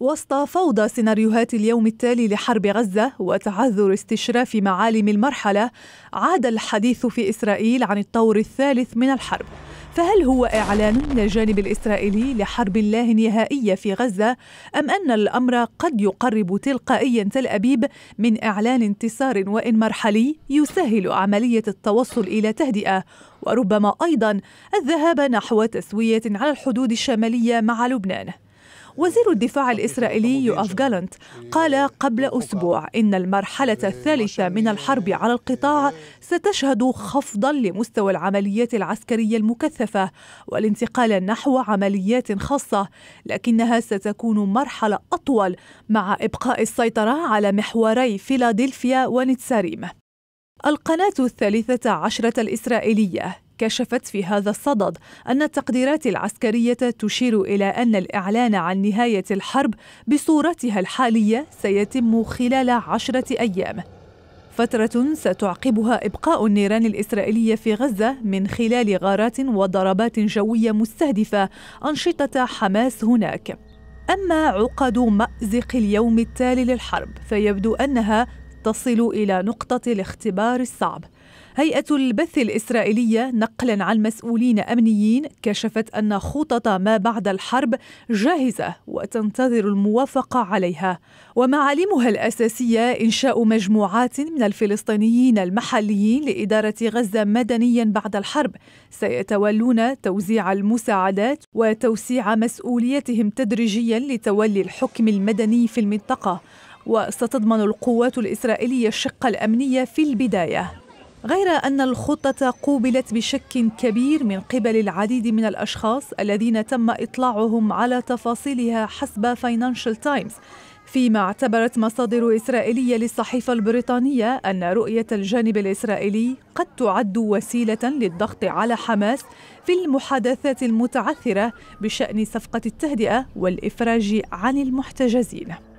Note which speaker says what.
Speaker 1: وسط فوضى سيناريوهات اليوم التالي لحرب غزة وتعذر استشراف معالم المرحلة عاد الحديث في إسرائيل عن الطور الثالث من الحرب فهل هو إعلان من الجانب الإسرائيلي لحرب لا نهائية في غزة أم أن الأمر قد يقرب تلقائيا تل أبيب من إعلان انتصار وإن مرحلي يسهل عملية التوصل إلى تهدئة وربما أيضا الذهاب نحو تسوية على الحدود الشمالية مع لبنان وزير الدفاع الإسرائيلي يؤف جالنت قال قبل أسبوع إن المرحلة الثالثة من الحرب على القطاع ستشهد خفضا لمستوى العمليات العسكرية المكثفة والانتقال نحو عمليات خاصة لكنها ستكون مرحلة أطول مع إبقاء السيطرة على محوري فيلادلفيا ونتساريم القناة الثالثة عشرة الإسرائيلية كشفت في هذا الصدد أن التقديرات العسكرية تشير إلى أن الإعلان عن نهاية الحرب بصورتها الحالية سيتم خلال عشرة أيام فترة ستعقبها إبقاء النيران الإسرائيلية في غزة من خلال غارات وضربات جوية مستهدفة أنشطة حماس هناك. أما عقد مأزق اليوم التالي للحرب فيبدو أنها تصل إلى نقطة الاختبار الصعب هيئة البث الإسرائيلية نقلا عن مسؤولين أمنيين كشفت أن خطط ما بعد الحرب جاهزة وتنتظر الموافقة عليها ومعالمها الأساسية إنشاء مجموعات من الفلسطينيين المحليين لإدارة غزة مدنيا بعد الحرب سيتولون توزيع المساعدات وتوسيع مسؤوليتهم تدريجيا لتولي الحكم المدني في المنطقة وستضمن القوات الإسرائيلية الشقة الأمنية في البداية غير أن الخطة قوبلت بشك كبير من قبل العديد من الأشخاص الذين تم إطلاعهم على تفاصيلها حسب فاينانشال تايمز فيما اعتبرت مصادر إسرائيلية للصحيفة البريطانية أن رؤية الجانب الإسرائيلي قد تعد وسيلة للضغط على حماس في المحادثات المتعثرة بشأن صفقة التهدئة والإفراج عن المحتجزين